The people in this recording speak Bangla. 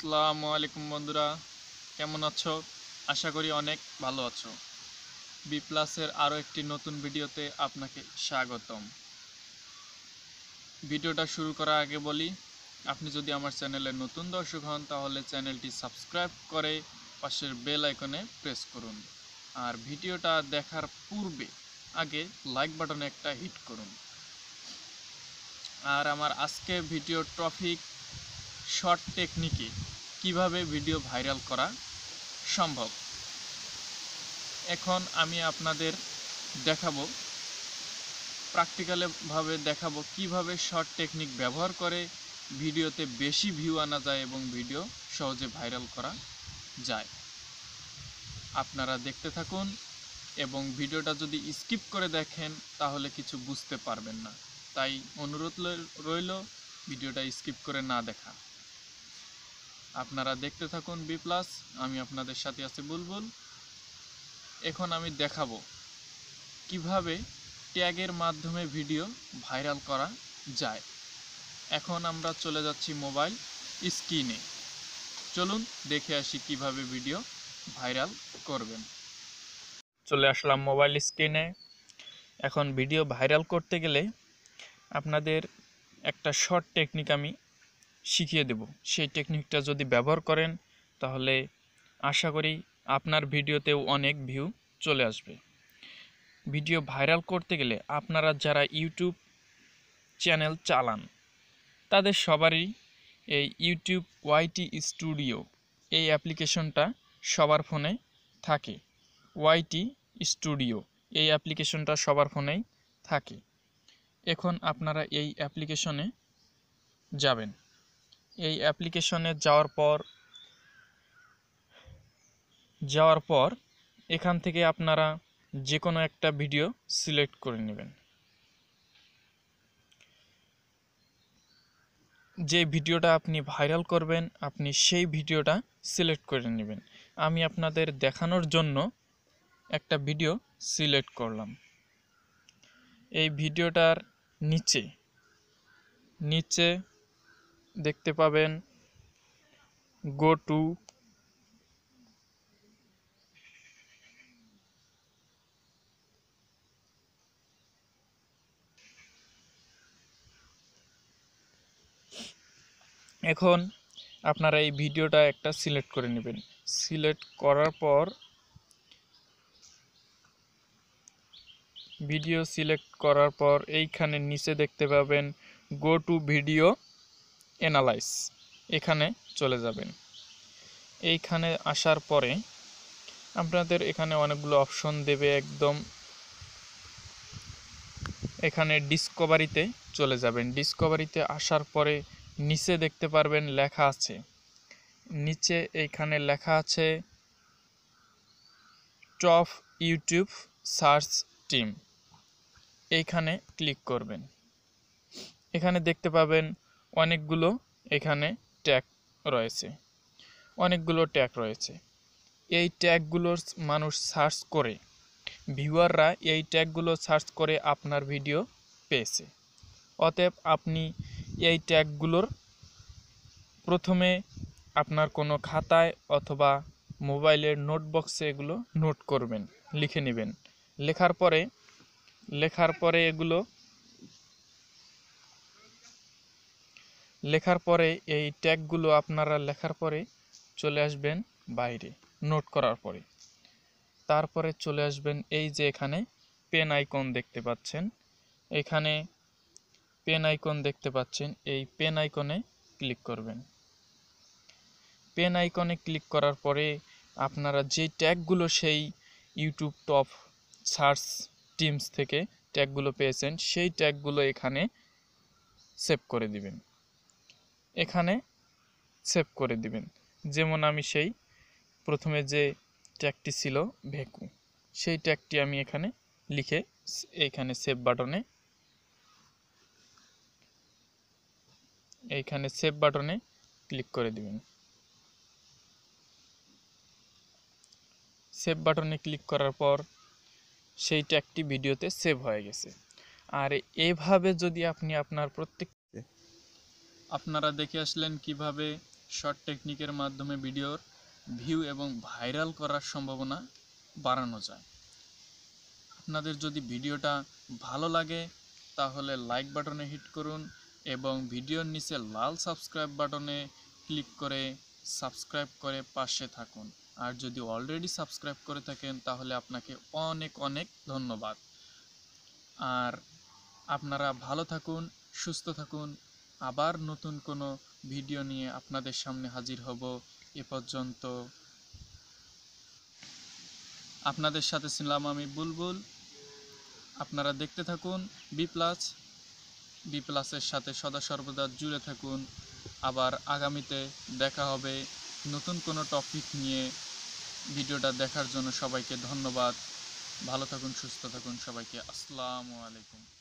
আসসালামু আলাইকুম বন্ধুরা কেমন আছো আশা করি অনেক ভালো আছো বি প্লাসের আরও একটি নতুন ভিডিওতে আপনাকে স্বাগতম ভিডিওটা শুরু করার আগে বলি আপনি যদি আমার চ্যানেলে নতুন দর্শক হন তাহলে চ্যানেলটি সাবস্ক্রাইব করে পাশের বেল আইকনে প্রেস করুন আর ভিডিওটা দেখার পূর্বে আগে লাইক বাটনে একটা হিট করুন আর আমার আজকে ভিডিও টপিক শর্ট টেকনিকে কিভাবে ভিডিও ভাইরাল করা সম্ভব এখন আমি আপনাদের দেখাবো প্র্যাকটিক্যালভাবে দেখাবো কিভাবে শর্ট টেকনিক ব্যবহার করে ভিডিওতে বেশি ভিউ আনা যায় এবং ভিডিও সহজে ভাইরাল করা যায় আপনারা দেখতে থাকুন এবং ভিডিওটা যদি স্কিপ করে দেখেন তাহলে কিছু বুঝতে পারবেন না তাই অনুরোধ রইল ভিডিওটা স্কিপ করে না দেখা আপনারা দেখতে থাকুন বি প্লাস আমি আপনাদের সাথে আছি বুলবুল এখন আমি দেখাবো কিভাবে ট্যাগের মাধ্যমে ভিডিও ভাইরাল করা যায় এখন আমরা চলে যাচ্ছি মোবাইল স্ক্রিনে চলুন দেখে আসি কিভাবে ভিডিও ভাইরাল করবেন চলে আসলাম মোবাইল স্ক্রিনে এখন ভিডিও ভাইরাল করতে গেলে আপনাদের একটা শর্ট টেকনিক আমি শিখিয়ে দেব সেই টেকনিকটা যদি ব্যবহার করেন তাহলে আশা করি আপনার ভিডিওতেও অনেক ভিউ চলে আসবে ভিডিও ভাইরাল করতে গেলে আপনারা যারা ইউটিউব চ্যানেল চালান তাদের সবারই এই ইউটিউব ওয়াইটি স্টুডিও এই অ্যাপ্লিকেশনটা সবার ফোনে থাকে ওয়াইটি স্টুডিও এই অ্যাপ্লিকেশনটা সবার ফোনেই থাকে এখন আপনারা এই অ্যাপ্লিকেশনে যাবেন এই অ্যাপ্লিকেশনে যাওয়ার পর যাওয়ার পর এখান থেকে আপনারা যে কোনো একটা ভিডিও সিলেক্ট করে নেবেন যে ভিডিওটা আপনি ভাইরাল করবেন আপনি সেই ভিডিওটা সিলেক্ট করে নেবেন আমি আপনাদের দেখানোর জন্য একটা ভিডিও সিলেক্ট করলাম এই ভিডিওটার নিচে নিচে দেখতে পাবেন গো টু এখন আপনারা এই ভিডিওটা একটা সিলেক্ট করে নেবেন সিলেক্ট করার পর ভিডিও সিলেক্ট করার পর এইখানে নিচে দেখতে পাবেন গো টু ভিডিও অ্যানালাইস এখানে চলে যাবেন এইখানে আসার পরে আপনাদের এখানে অনেকগুলো অপশন দেবে একদম এখানে ডিসকভারিতে চলে যাবেন ডিসকভারিতে আসার পরে নিচে দেখতে পারবেন লেখা আছে নিচে এখানে লেখা আছে টপ ইউটিউব সার্চ টিম এইখানে ক্লিক করবেন এখানে দেখতে পাবেন অনেকগুলো এখানে ট্যাগ রয়েছে অনেকগুলো ট্যাগ রয়েছে এই ট্যাগগুলোর মানুষ সার্চ করে ভিউয়াররা এই ট্যাগগুলো সার্চ করে আপনার ভিডিও পেয়েছে অতএব আপনি এই ট্যাগগুলোর প্রথমে আপনার কোনো খাতায় অথবা মোবাইলের নোটবক্সে এগুলো নোট করবেন লিখে নেবেন লেখার পরে লেখার পরে এগুলো লেখার পরে এই ট্যাগগুলো আপনারা লেখার পরে চলে আসবেন বাইরে নোট করার পরে তারপরে চলে আসবেন এই যে এখানে পেন আইকন দেখতে পাচ্ছেন এখানে পেন আইকন দেখতে পাচ্ছেন এই পেন আইকনে ক্লিক করবেন পেন আইকনে ক্লিক করার পরে আপনারা যে ট্যাগগুলো সেই ইউটিউব টপ সার্চ টিমস থেকে ট্যাগগুলো পেয়েছেন সেই ট্যাগগুলো এখানে সেভ করে দিবেন এখানে সেভ করে দিবেন যেমন আমি সেই প্রথমে যে ট্যাগটি ছিল ভেকু সেই ট্যাগটি আমি এখানে লিখে এইখানে সেভ বাটনে এইখানে সেভ বাটনে ক্লিক করে দিবেন সেভ বাটনে ক্লিক করার পর সেই ট্যাগটি ভিডিওতে সেভ হয়ে গেছে আর এভাবে যদি আপনি আপনার প্রত্যেক আপনারা দেখে আসলেন কিভাবে শর্ট টেকনিকের মাধ্যমে ভিডিওর ভিউ এবং ভাইরাল করার সম্ভাবনা বাড়ানো যায় আপনাদের যদি ভিডিওটা ভালো লাগে তাহলে লাইক বাটনে হিট করুন এবং ভিডিওর নিচে লাল সাবস্ক্রাইব বাটনে ক্লিক করে সাবস্ক্রাইব করে পাশে থাকুন আর যদি অলরেডি সাবস্ক্রাইব করে থাকেন তাহলে আপনাকে অনেক অনেক ধন্যবাদ আর আপনারা ভালো থাকুন সুস্থ থাকুন আবার নতুন কোনো ভিডিও নিয়ে আপনাদের সামনে হাজির হব এ পর্যন্ত আপনাদের সাথে ছিলাম আমি বুলবুল আপনারা দেখতে থাকুন বি প্লাস বি প্লাসের সাথে সদা সর্বদা জুড়ে থাকুন আবার আগামীতে দেখা হবে নতুন কোনো টপিক নিয়ে ভিডিওটা দেখার জন্য সবাইকে ধন্যবাদ ভালো থাকুন সুস্থ থাকুন সবাইকে আসসালামু আলাইকুম